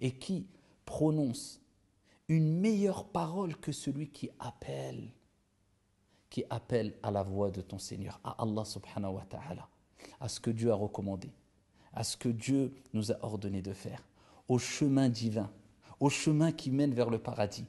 et qui prononce une meilleure parole que celui qui appelle qui appelle à la voix de ton Seigneur à Allah subhanahu wa ta'ala à ce que Dieu a recommandé à ce que Dieu nous a ordonné de faire au chemin divin au chemin qui mène vers le paradis